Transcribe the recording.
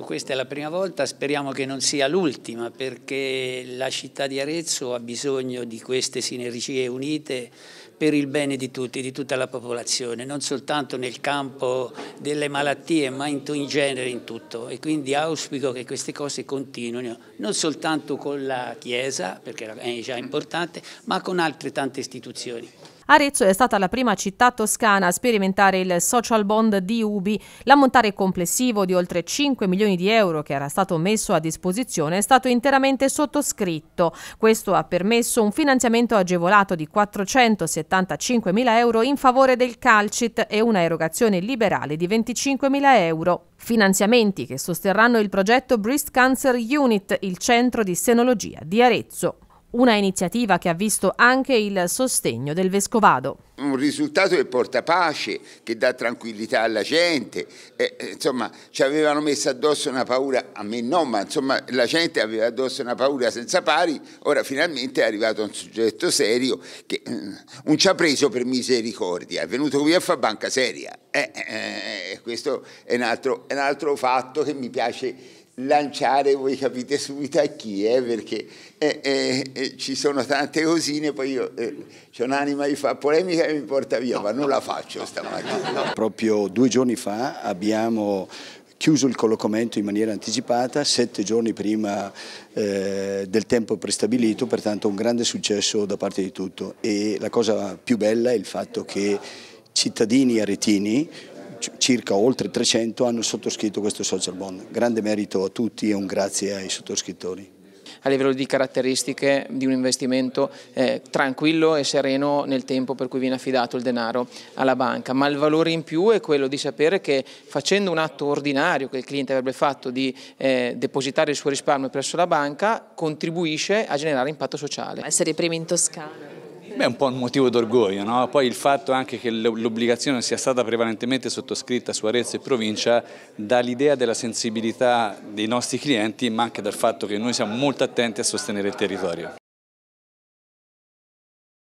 Questa è la prima volta, speriamo che non sia l'ultima perché la città di Arezzo ha bisogno di queste sinergie unite per il bene di tutti, di tutta la popolazione, non soltanto nel campo delle malattie ma in, in genere in tutto e quindi auspico che queste cose continuino, non soltanto con la Chiesa, perché è già importante, ma con altre tante istituzioni. Arezzo è stata la prima città toscana a sperimentare il social bond di Ubi. L'ammontare complessivo di oltre 5 milioni di euro che era stato messo a disposizione è stato interamente sottoscritto. Questo ha permesso un finanziamento agevolato di 470 75.000 euro in favore del Calcit e una erogazione liberale di 25.000 euro. Finanziamenti che sosterranno il progetto Breast Cancer Unit, il centro di senologia di Arezzo. Una iniziativa che ha visto anche il sostegno del Vescovado un risultato che porta pace, che dà tranquillità alla gente, eh, eh, insomma ci avevano messo addosso una paura, a me no, ma insomma la gente aveva addosso una paura senza pari, ora finalmente è arrivato un soggetto serio che non eh, ci ha preso per misericordia, è venuto qui a fare banca seria, eh, eh questo è un, altro, è un altro fatto che mi piace lanciare, voi capite subito a chi eh, perché eh, eh, eh ci sono tante cosine, poi io eh, c'è un'anima che fa polemica e mi porta via, no, ma non no, la faccio no, stamattina. Proprio due giorni fa abbiamo chiuso il collocamento in maniera anticipata, sette giorni prima eh, del tempo prestabilito, pertanto un grande successo da parte di tutto e la cosa più bella è il fatto che cittadini aretini circa oltre 300 hanno sottoscritto questo social bond. Grande merito a tutti e un grazie ai sottoscrittori a livello di caratteristiche di un investimento eh, tranquillo e sereno nel tempo per cui viene affidato il denaro alla banca, ma il valore in più è quello di sapere che facendo un atto ordinario che il cliente avrebbe fatto di eh, depositare il suo risparmio presso la banca contribuisce a generare impatto sociale. Essere i primi in Toscana. Beh, è un po' un motivo d'orgoglio, no? poi il fatto anche che l'obbligazione sia stata prevalentemente sottoscritta su Arezzo e provincia dà l'idea della sensibilità dei nostri clienti ma anche dal fatto che noi siamo molto attenti a sostenere il territorio.